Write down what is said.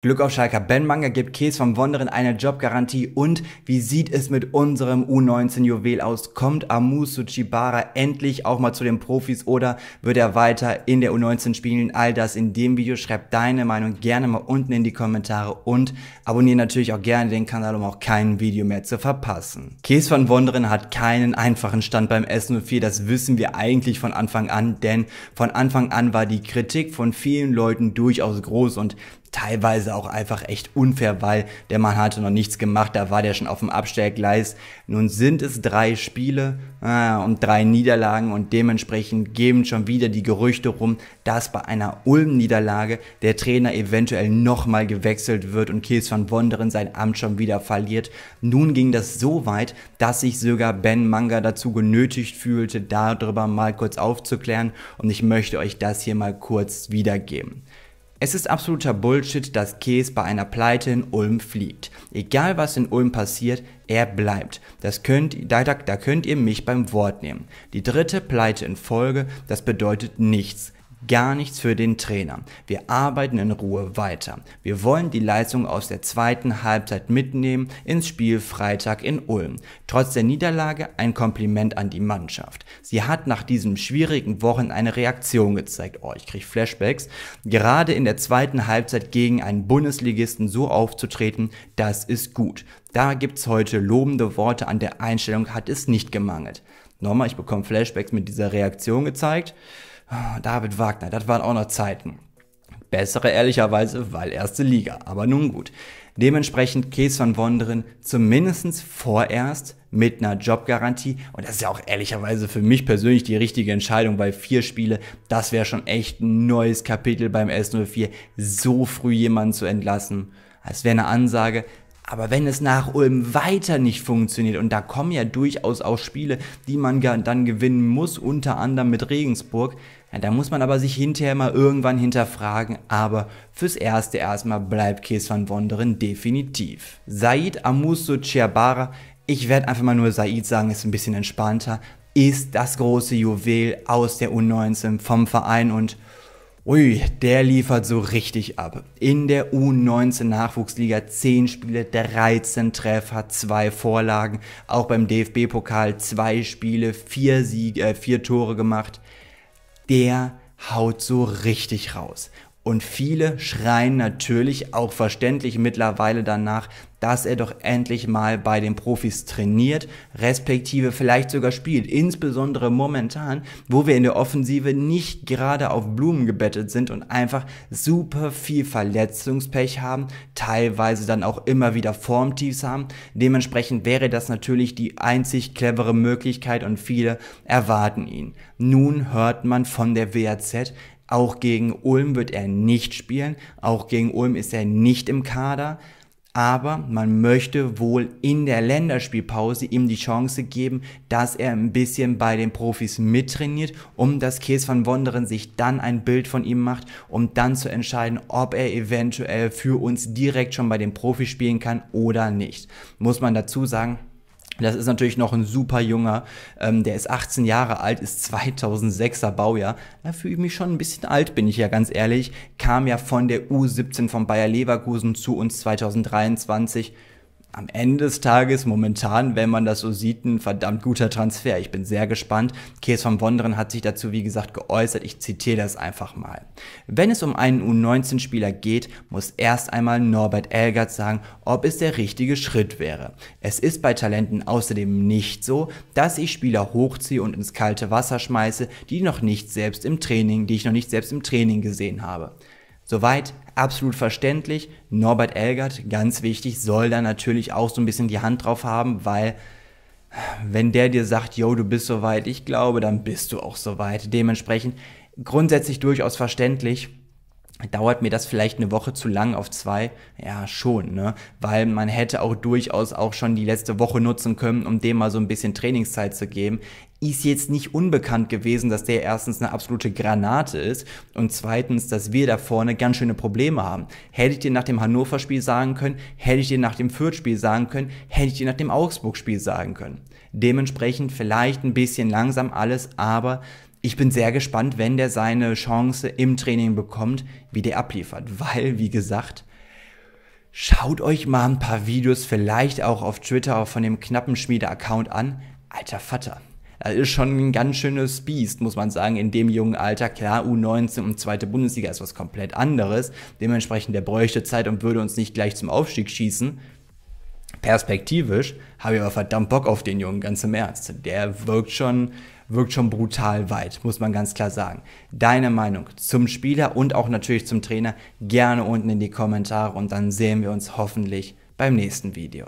Glück auf Schalke, Ben Manga gibt Kees vom Wonderen eine Jobgarantie und wie sieht es mit unserem U19-Juwel aus? Kommt Amusu Chibara endlich auch mal zu den Profis oder wird er weiter in der U19 spielen? All das in dem Video. Schreib deine Meinung gerne mal unten in die Kommentare und abonniere natürlich auch gerne den Kanal, um auch kein Video mehr zu verpassen. Kees von Wonderen hat keinen einfachen Stand beim S04, das wissen wir eigentlich von Anfang an, denn von Anfang an war die Kritik von vielen Leuten durchaus groß und teilweise auch einfach echt unfair, weil der Mann hatte noch nichts gemacht, da war der schon auf dem Abstellgleis. Nun sind es drei Spiele äh, und drei Niederlagen und dementsprechend geben schon wieder die Gerüchte rum, dass bei einer Ulm-Niederlage der Trainer eventuell nochmal gewechselt wird und Kiels van Wonderen sein Amt schon wieder verliert. Nun ging das so weit, dass sich sogar Ben Manga dazu genötigt fühlte, darüber mal kurz aufzuklären und ich möchte euch das hier mal kurz wiedergeben. Es ist absoluter Bullshit, dass Kees bei einer Pleite in Ulm fliegt. Egal was in Ulm passiert, er bleibt. Das könnt, da, da, da könnt ihr mich beim Wort nehmen. Die dritte Pleite in Folge, das bedeutet nichts gar nichts für den Trainer. Wir arbeiten in Ruhe weiter. Wir wollen die Leistung aus der zweiten Halbzeit mitnehmen ins Spiel Freitag in Ulm. Trotz der Niederlage ein Kompliment an die Mannschaft. Sie hat nach diesen schwierigen Wochen eine Reaktion gezeigt. Oh, ich kriege Flashbacks. Gerade in der zweiten Halbzeit gegen einen Bundesligisten so aufzutreten, das ist gut. Da gibt's heute lobende Worte, an der Einstellung hat es nicht gemangelt. Nochmal, ich bekomme Flashbacks mit dieser Reaktion gezeigt. David Wagner, das waren auch noch Zeiten. Bessere ehrlicherweise, weil erste Liga, aber nun gut. Dementsprechend Kees van Wonderen zumindest vorerst mit einer Jobgarantie. Und das ist ja auch ehrlicherweise für mich persönlich die richtige Entscheidung, weil vier Spiele, das wäre schon echt ein neues Kapitel beim S04, so früh jemanden zu entlassen. Es wäre eine Ansage, aber wenn es nach Ulm weiter nicht funktioniert, und da kommen ja durchaus auch Spiele, die man dann gewinnen muss, unter anderem mit Regensburg, ja, da muss man aber sich hinterher mal irgendwann hinterfragen, aber fürs Erste erstmal bleibt Kees van Wonderen definitiv. Said Amuso Chiabara, ich werde einfach mal nur Said sagen, ist ein bisschen entspannter, ist das große Juwel aus der U19 vom Verein und Ui, der liefert so richtig ab. In der U19 Nachwuchsliga 10 Spiele, 13 Treffer, 2 Vorlagen. Auch beim DFB-Pokal 2 Spiele, 4 Siege, äh, Tore gemacht. Der haut so richtig raus. Und viele schreien natürlich auch verständlich mittlerweile danach, dass er doch endlich mal bei den Profis trainiert, respektive vielleicht sogar spielt. Insbesondere momentan, wo wir in der Offensive nicht gerade auf Blumen gebettet sind und einfach super viel Verletzungspech haben, teilweise dann auch immer wieder Formtiefs haben. Dementsprechend wäre das natürlich die einzig clevere Möglichkeit und viele erwarten ihn. Nun hört man von der WAZ, auch gegen Ulm wird er nicht spielen. Auch gegen Ulm ist er nicht im Kader. Aber man möchte wohl in der Länderspielpause ihm die Chance geben, dass er ein bisschen bei den Profis mittrainiert, um dass Kees van Wonderen sich dann ein Bild von ihm macht, um dann zu entscheiden, ob er eventuell für uns direkt schon bei den Profis spielen kann oder nicht. Muss man dazu sagen, das ist natürlich noch ein super junger. Ähm, der ist 18 Jahre alt, ist 2006er Baujahr. Da fühle ich mich schon ein bisschen alt, bin ich ja ganz ehrlich. Kam ja von der U17 von Bayer Leverkusen zu uns 2023 am Ende des Tages momentan, wenn man das so sieht, ein verdammt guter Transfer. Ich bin sehr gespannt. Kees von Wonderen hat sich dazu, wie gesagt, geäußert. Ich zitiere das einfach mal. Wenn es um einen U19-Spieler geht, muss erst einmal Norbert Elgert sagen, ob es der richtige Schritt wäre. Es ist bei Talenten außerdem nicht so, dass ich Spieler hochziehe und ins kalte Wasser schmeiße, die noch nicht selbst im Training, die ich noch nicht selbst im Training gesehen habe. Soweit absolut verständlich. Norbert Elgert, ganz wichtig, soll da natürlich auch so ein bisschen die Hand drauf haben, weil wenn der dir sagt, yo, du bist soweit, ich glaube, dann bist du auch soweit. Dementsprechend grundsätzlich durchaus verständlich dauert mir das vielleicht eine Woche zu lang auf zwei? Ja, schon, ne? Weil man hätte auch durchaus auch schon die letzte Woche nutzen können, um dem mal so ein bisschen Trainingszeit zu geben. Ist jetzt nicht unbekannt gewesen, dass der erstens eine absolute Granate ist und zweitens, dass wir da vorne ganz schöne Probleme haben. Hätte ich dir nach dem Hannover-Spiel sagen können, hätte ich dir nach dem Fürth-Spiel sagen können, hätte ich dir nach dem Augsburg-Spiel sagen können. Dementsprechend vielleicht ein bisschen langsam alles, aber ich bin sehr gespannt, wenn der seine Chance im Training bekommt, wie der abliefert. Weil, wie gesagt, schaut euch mal ein paar Videos vielleicht auch auf Twitter von dem knappen Schmiede-Account an. Alter Vater. Das ist schon ein ganz schönes Biest, muss man sagen, in dem jungen Alter. Klar, U19 und zweite Bundesliga ist was komplett anderes. Dementsprechend, der bräuchte Zeit und würde uns nicht gleich zum Aufstieg schießen. Perspektivisch habe ich aber verdammt Bock auf den Jungen, ganz im Ernst. Der wirkt schon wirkt schon brutal weit, muss man ganz klar sagen. Deine Meinung zum Spieler und auch natürlich zum Trainer gerne unten in die Kommentare und dann sehen wir uns hoffentlich beim nächsten Video.